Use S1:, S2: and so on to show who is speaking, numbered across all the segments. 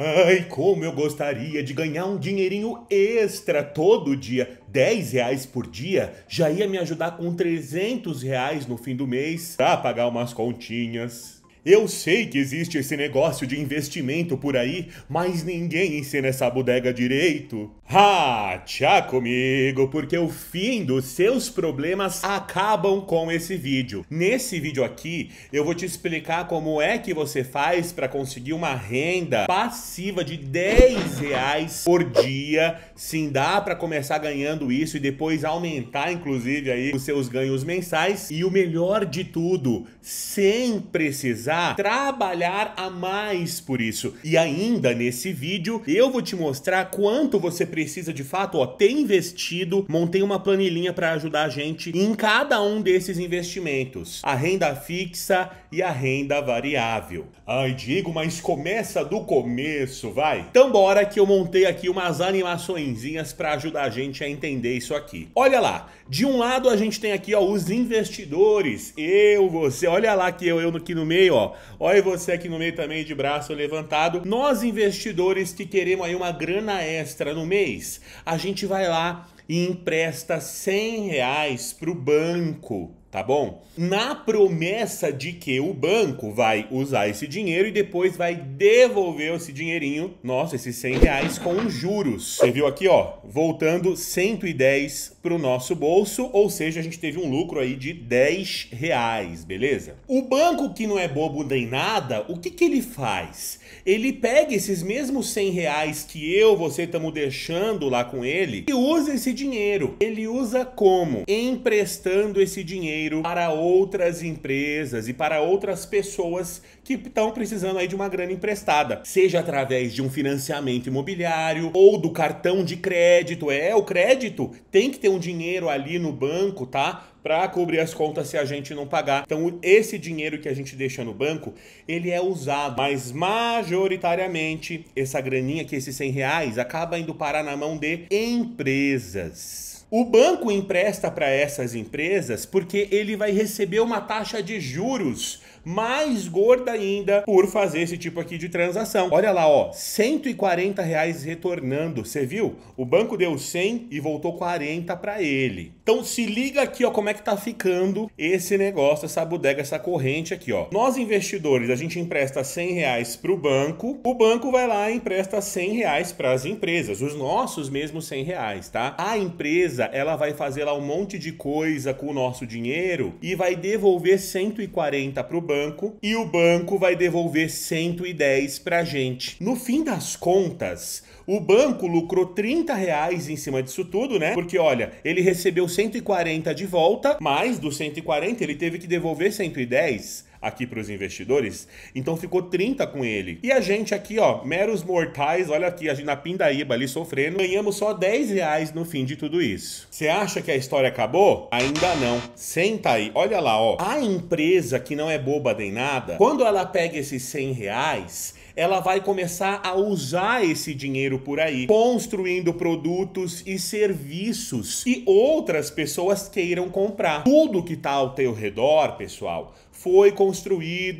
S1: Ai, como eu gostaria de ganhar um dinheirinho extra todo dia. 10 reais por dia já ia me ajudar com 300 reais no fim do mês para pagar umas continhas. Eu sei que existe esse negócio de investimento por aí, mas ninguém ensina essa bodega direito. Ah, tchau comigo, porque o fim dos seus problemas acabam com esse vídeo. Nesse vídeo aqui, eu vou te explicar como é que você faz para conseguir uma renda passiva de 10 reais por dia. Sim, dá para começar ganhando isso e depois aumentar, inclusive, aí os seus ganhos mensais. E o melhor de tudo, sem precisar precisar trabalhar a mais por isso. E ainda nesse vídeo eu vou te mostrar quanto você precisa de fato ó, ter investido. Montei uma planilhinha para ajudar a gente em cada um desses investimentos: a renda fixa e a renda variável. Ai, Diego, mas começa do começo, vai. Então bora que eu montei aqui umas animaçõezinhas para ajudar a gente a entender isso aqui. Olha lá, de um lado a gente tem aqui ó, os investidores, eu, você, olha lá que eu, eu aqui no meio, ó, ó. Olha você aqui no meio também de braço levantado. Nós investidores que queremos aí uma grana extra no mês, a gente vai lá e empresta 100 reais para o banco tá bom? Na promessa de que o banco vai usar esse dinheiro e depois vai devolver esse dinheirinho, nossa, esses 100 reais com juros. Você viu aqui, ó, voltando 110 pro nosso bolso, ou seja, a gente teve um lucro aí de 10 reais, beleza? O banco que não é bobo nem nada, o que que ele faz? Ele pega esses mesmos 100 reais que eu, você estamos deixando lá com ele e usa esse dinheiro. Ele usa como? Emprestando esse dinheiro dinheiro para outras empresas e para outras pessoas que estão precisando aí de uma grana emprestada, seja através de um financiamento imobiliário ou do cartão de crédito. É, o crédito tem que ter um dinheiro ali no banco, tá? para cobrir as contas se a gente não pagar. Então, esse dinheiro que a gente deixa no banco, ele é usado, mas majoritariamente essa graninha, que esses 100 reais, acaba indo parar na mão de empresas. O banco empresta para essas empresas porque ele vai receber uma taxa de juros mais gorda ainda por fazer esse tipo aqui de transação. Olha lá, ó, 140 reais retornando, você viu? O banco deu 100 e voltou 40 para ele. Então se liga aqui, ó, como é que tá ficando esse negócio, essa bodega, essa corrente aqui, ó. Nós investidores, a gente empresta 100 reais para o banco, o banco vai lá e empresta 100 reais para as empresas, os nossos mesmos 100 reais, tá? A empresa, ela vai fazer lá um monte de coisa com o nosso dinheiro e vai devolver 140 para o banco banco e o banco vai devolver 110 para a gente. No fim das contas, o banco lucrou 30 reais em cima disso tudo, né? Porque olha, ele recebeu 140 de volta, mais do 140 ele teve que devolver 110 aqui para os investidores. Então ficou 30 com ele. E a gente aqui, ó, meros mortais, olha aqui, a gente na pindaíba ali sofrendo, ganhamos só 10 reais no fim de tudo isso. Você acha que a história acabou? Ainda não. Senta aí, olha lá, ó. A empresa que não é boba nem nada, quando ela pega esses 100 reais, ela vai começar a usar esse dinheiro por aí, construindo produtos e serviços que outras pessoas queiram comprar. Tudo que tá ao teu redor, pessoal, foi construído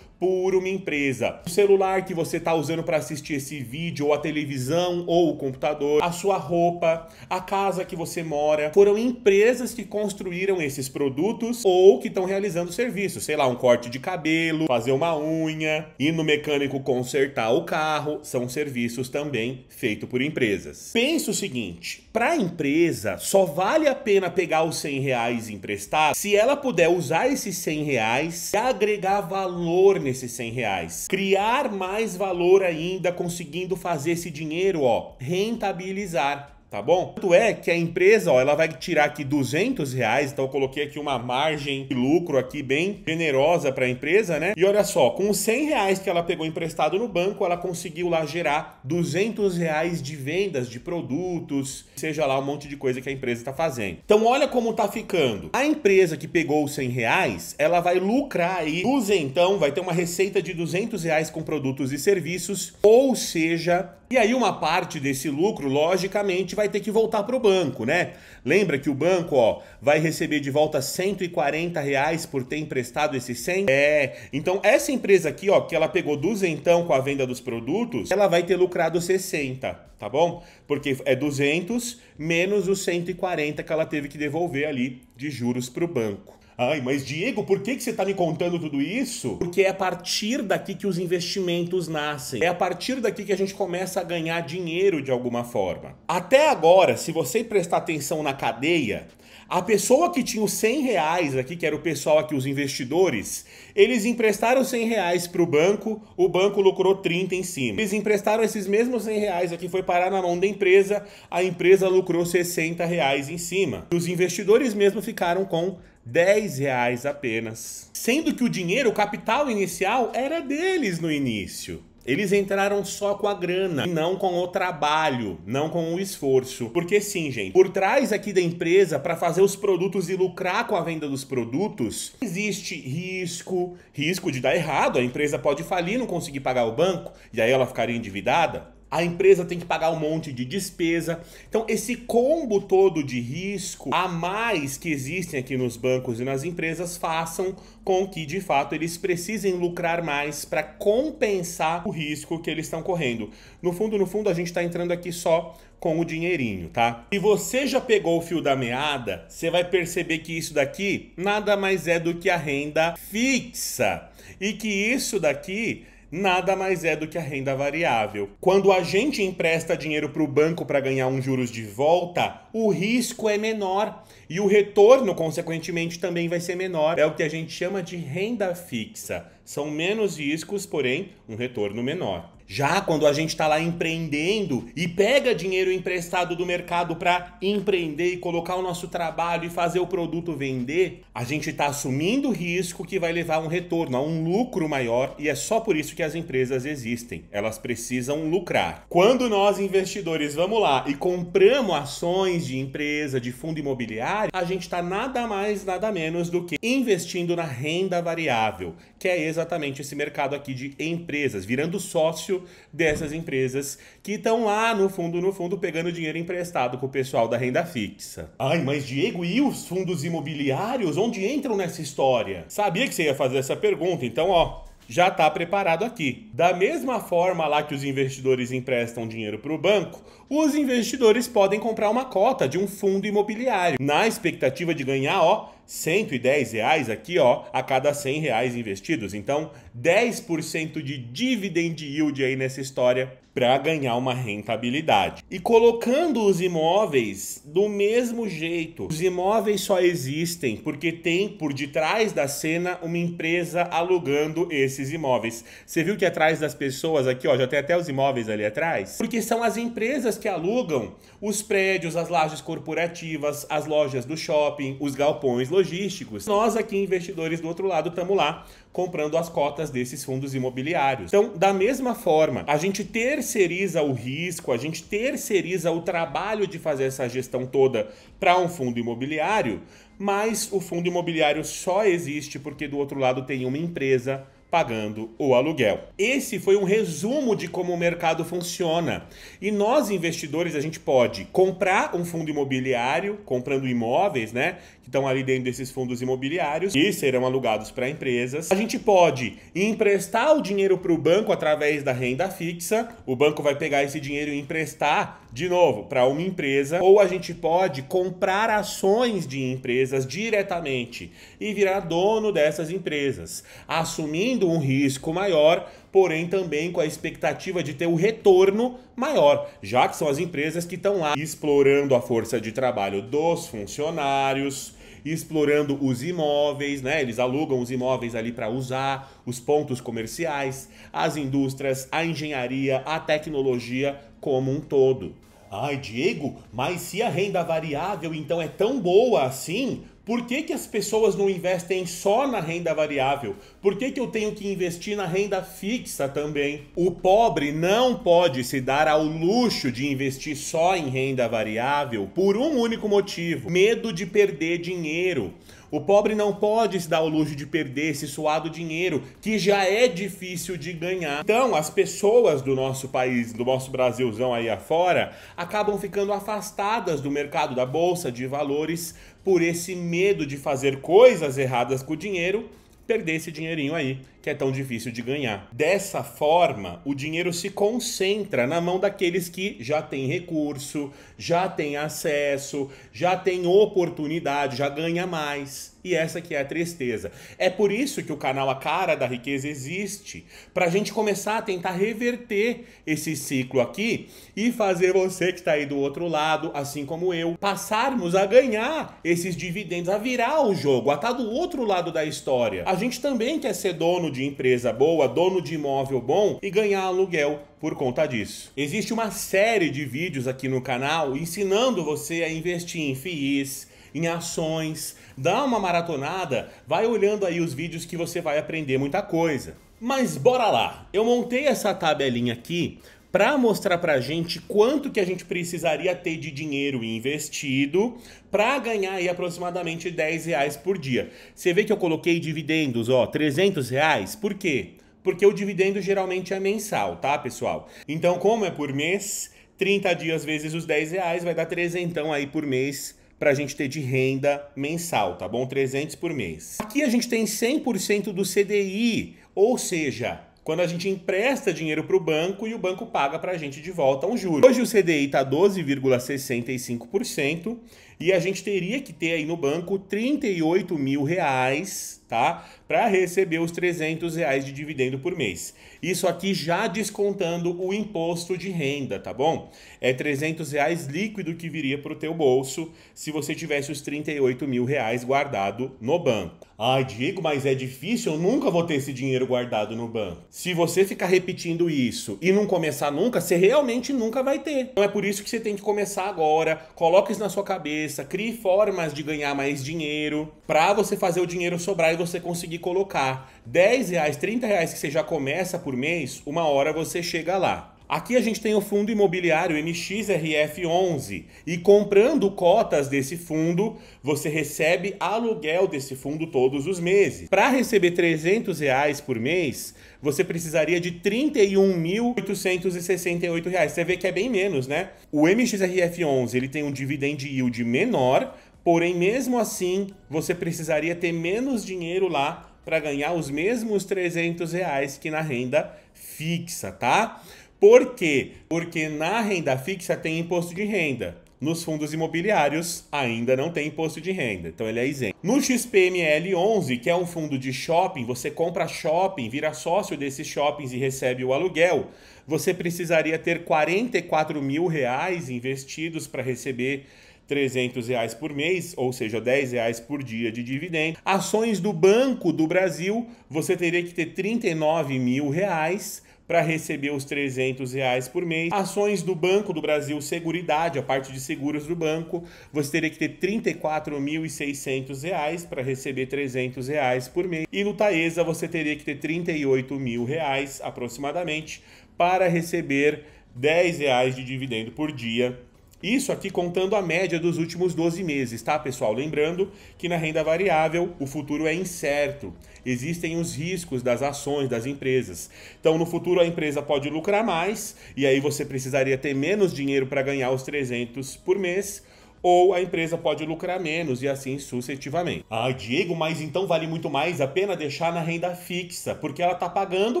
S1: por uma empresa. O celular que você está usando para assistir esse vídeo, ou a televisão, ou o computador, a sua roupa, a casa que você mora, foram empresas que construíram esses produtos ou que estão realizando serviços, sei lá, um corte de cabelo, fazer uma unha, ir no mecânico consertar o carro, são serviços também feitos por empresas. Pensa o seguinte, para a empresa só vale a pena pegar os 100 reais emprestados se ela puder usar esses 100 reais e agregar valor nesse esses 100 reais. Criar mais valor ainda, conseguindo fazer esse dinheiro, ó, rentabilizar tá bom? Tanto é que a empresa, ó, ela vai tirar aqui 200 reais, então eu coloquei aqui uma margem de lucro aqui bem generosa para a empresa, né? E olha só, com os 100 reais que ela pegou emprestado no banco, ela conseguiu lá gerar 200 reais de vendas de produtos, seja lá um monte de coisa que a empresa está fazendo. Então olha como tá ficando. A empresa que pegou os 100 reais, ela vai lucrar aí use então vai ter uma receita de 200 reais com produtos e serviços, ou seja, e aí uma parte desse lucro, logicamente, vai ter que voltar para o banco, né? Lembra que o banco, ó, vai receber de volta 140 reais por ter emprestado esse 100? É. Então essa empresa aqui, ó, que ela pegou duzentão com a venda dos produtos, ela vai ter lucrado 60 tá bom? Porque é 200 menos os 140 que ela teve que devolver ali de juros para o banco. Ai, mas Diego, por que, que você está me contando tudo isso? Porque é a partir daqui que os investimentos nascem. É a partir daqui que a gente começa a ganhar dinheiro de alguma forma. Até agora, se você prestar atenção na cadeia, a pessoa que tinha os 100 reais aqui, que era o pessoal aqui, os investidores, eles emprestaram 100 reais para o banco, o banco lucrou 30 em cima. Eles emprestaram esses mesmos 100 reais aqui, foi parar na mão da empresa, a empresa lucrou 60 reais em cima. Os investidores mesmo ficaram com 10 reais apenas. Sendo que o dinheiro, o capital inicial, era deles no início. Eles entraram só com a grana, não com o trabalho, não com o esforço. Porque sim, gente, por trás aqui da empresa para fazer os produtos e lucrar com a venda dos produtos, existe risco, risco de dar errado, a empresa pode falir, não conseguir pagar o banco e aí ela ficaria endividada a empresa tem que pagar um monte de despesa. Então, esse combo todo de risco a mais que existem aqui nos bancos e nas empresas façam com que, de fato, eles precisem lucrar mais para compensar o risco que eles estão correndo. No fundo, no fundo, a gente está entrando aqui só com o dinheirinho, tá? Se você já pegou o fio da meada, você vai perceber que isso daqui nada mais é do que a renda fixa e que isso daqui nada mais é do que a renda variável. Quando a gente empresta dinheiro para o banco para ganhar uns juros de volta, o risco é menor e o retorno, consequentemente, também vai ser menor. É o que a gente chama de renda fixa. São menos riscos, porém, um retorno menor. Já quando a gente está lá empreendendo e pega dinheiro emprestado do mercado para empreender e colocar o nosso trabalho e fazer o produto vender, a gente está assumindo risco que vai levar a um retorno, a um lucro maior e é só por isso que as empresas existem. Elas precisam lucrar. Quando nós investidores vamos lá e compramos ações de empresa, de fundo imobiliário, a gente está nada mais, nada menos do que investindo na renda variável, que é exatamente esse mercado aqui de empresas, virando sócio dessas empresas que estão lá no fundo, no fundo, pegando dinheiro emprestado com o pessoal da renda fixa. Ai, mas Diego, e os fundos imobiliários? Onde entram nessa história? Sabia que você ia fazer essa pergunta, então, ó, já está preparado aqui. Da mesma forma lá que os investidores emprestam dinheiro para o banco, os investidores podem comprar uma cota de um fundo imobiliário na expectativa de ganhar, ó, 110 reais aqui, ó, a cada 100 reais investidos. Então, 10% de dividend yield aí nessa história para ganhar uma rentabilidade. E colocando os imóveis do mesmo jeito. Os imóveis só existem porque tem por detrás da cena uma empresa alugando esses imóveis. Você viu que atrás das pessoas aqui, ó, já tem até os imóveis ali atrás? Porque são as empresas que alugam os prédios, as lajes corporativas, as lojas do shopping, os galpões logísticos logísticos. Nós aqui, investidores do outro lado, estamos lá comprando as cotas desses fundos imobiliários. Então, da mesma forma, a gente terceiriza o risco, a gente terceiriza o trabalho de fazer essa gestão toda para um fundo imobiliário, mas o fundo imobiliário só existe porque do outro lado tem uma empresa pagando o aluguel. Esse foi um resumo de como o mercado funciona. E nós investidores a gente pode comprar um fundo imobiliário, comprando imóveis, né, que estão ali dentro desses fundos imobiliários e serão alugados para empresas. A gente pode emprestar o dinheiro para o banco através da renda fixa. O banco vai pegar esse dinheiro e emprestar de novo para uma empresa, ou a gente pode comprar ações de empresas diretamente e virar dono dessas empresas, assumindo assumindo um risco maior, porém também com a expectativa de ter o um retorno maior, já que são as empresas que estão lá explorando a força de trabalho dos funcionários, explorando os imóveis, né? Eles alugam os imóveis ali para usar, os pontos comerciais, as indústrias, a engenharia, a tecnologia como um todo. Ai, Diego, mas se a renda variável então é tão boa assim, por que, que as pessoas não investem só na renda variável? Por que, que eu tenho que investir na renda fixa também? O pobre não pode se dar ao luxo de investir só em renda variável por um único motivo: medo de perder dinheiro. O pobre não pode se dar o luxo de perder esse suado dinheiro que já é difícil de ganhar. Então, as pessoas do nosso país, do nosso Brasilzão aí afora, acabam ficando afastadas do mercado da bolsa de valores por esse medo de fazer coisas erradas com o dinheiro, perder esse dinheirinho aí que é tão difícil de ganhar. Dessa forma, o dinheiro se concentra na mão daqueles que já têm recurso, já têm acesso, já têm oportunidade, já ganha mais. E essa que é a tristeza. É por isso que o canal A Cara da Riqueza existe, para a gente começar a tentar reverter esse ciclo aqui e fazer você que está aí do outro lado, assim como eu, passarmos a ganhar esses dividendos, a virar o jogo, a estar tá do outro lado da história. A gente também quer ser dono de empresa boa, dono de imóvel bom e ganhar aluguel por conta disso. Existe uma série de vídeos aqui no canal ensinando você a investir em FIIs, em ações, dá uma maratonada, vai olhando aí os vídeos que você vai aprender muita coisa. Mas bora lá. Eu montei essa tabelinha aqui para mostrar para a gente quanto que a gente precisaria ter de dinheiro investido para ganhar aí aproximadamente 10 reais por dia. Você vê que eu coloquei dividendos, ó, 300 reais, por quê? Porque o dividendo geralmente é mensal, tá, pessoal? Então, como é por mês, 30 dias vezes os 10 reais vai dar 300 aí por mês para a gente ter de renda mensal, tá bom? 300 por mês. Aqui a gente tem 100% do CDI, ou seja, quando a gente empresta dinheiro para o banco e o banco paga para a gente de volta um juro. Hoje o CDI está 12,65%. E a gente teria que ter aí no banco 38 mil reais, tá? Para receber os 300 reais de dividendo por mês. Isso aqui já descontando o imposto de renda, tá bom? É 300 reais líquido que viria para o teu bolso se você tivesse os 38 mil reais guardado no banco. Ai, Diego, mas é difícil, eu nunca vou ter esse dinheiro guardado no banco. Se você ficar repetindo isso e não começar nunca, você realmente nunca vai ter. Então é por isso que você tem que começar agora, Coloque isso na sua cabeça cabeça, crie formas de ganhar mais dinheiro para você fazer o dinheiro sobrar e você conseguir colocar 10 reais, 30 reais que você já começa por mês, uma hora você chega lá. Aqui a gente tem o fundo imobiliário MXRF11 e comprando cotas desse fundo, você recebe aluguel desse fundo todos os meses. Para receber 300 reais por mês, você precisaria de 31.868 reais. Você vê que é bem menos, né? O MXRF11 ele tem um dividend yield menor, porém mesmo assim você precisaria ter menos dinheiro lá para ganhar os mesmos 300 reais que na renda fixa, tá? Por quê? Porque na renda fixa tem imposto de renda. Nos fundos imobiliários ainda não tem imposto de renda, então ele é isento. No XPML11, que é um fundo de shopping, você compra shopping, vira sócio desses shoppings e recebe o aluguel, você precisaria ter 44 mil reais investidos para receber 300 reais por mês, ou seja, 10 reais por dia de dividendo. Ações do Banco do Brasil, você teria que ter 39 mil reais para receber os 300 reais por mês. Ações do Banco do Brasil Seguridade, a parte de seguros do banco, você teria que ter 34.600 reais para receber 300 reais por mês. E no Taesa você teria que ter 38 mil reais aproximadamente para receber 10 reais de dividendo por dia isso aqui contando a média dos últimos 12 meses, tá, pessoal? Lembrando que na renda variável o futuro é incerto. Existem os riscos das ações das empresas. Então, no futuro a empresa pode lucrar mais e aí você precisaria ter menos dinheiro para ganhar os 300 por mês ou a empresa pode lucrar menos e assim sucessivamente. Ah, Diego, mas então vale muito mais a pena deixar na renda fixa, porque ela tá pagando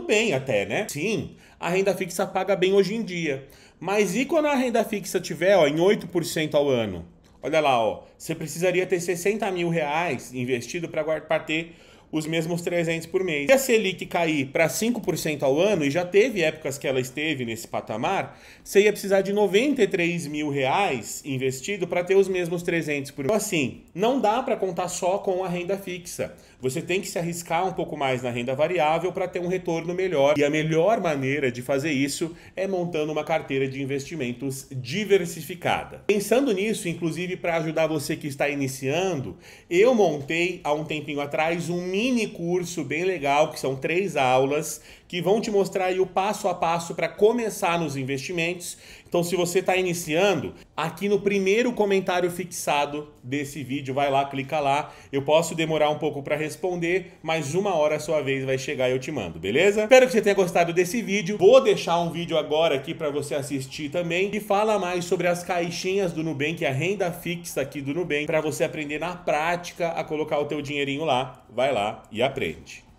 S1: bem até, né? Sim, a renda fixa paga bem hoje em dia. Mas e quando a renda fixa tiver ó, em 8% ao ano? Olha lá, ó, você precisaria ter 60 mil reais investido para ter os mesmos 300 por mês. Se a Selic cair para 5% ao ano, e já teve épocas que ela esteve nesse patamar, você ia precisar de 93 mil reais investido para ter os mesmos 300 por mês. Então, assim, não dá para contar só com a renda fixa. Você tem que se arriscar um pouco mais na renda variável para ter um retorno melhor. E a melhor maneira de fazer isso é montando uma carteira de investimentos diversificada. Pensando nisso, inclusive para ajudar você que está iniciando, eu montei há um tempinho atrás um mini mini curso bem legal, que são três aulas, que vão te mostrar aí o passo a passo para começar nos investimentos. Então, se você está iniciando, aqui no primeiro comentário fixado desse vídeo, vai lá, clica lá. Eu posso demorar um pouco para responder, mas uma hora a sua vez vai chegar e eu te mando, beleza? Espero que você tenha gostado desse vídeo. Vou deixar um vídeo agora aqui para você assistir também que fala mais sobre as caixinhas do Nubank, a renda fixa aqui do Nubank, para você aprender na prática a colocar o teu dinheirinho lá. Vai lá e aprende.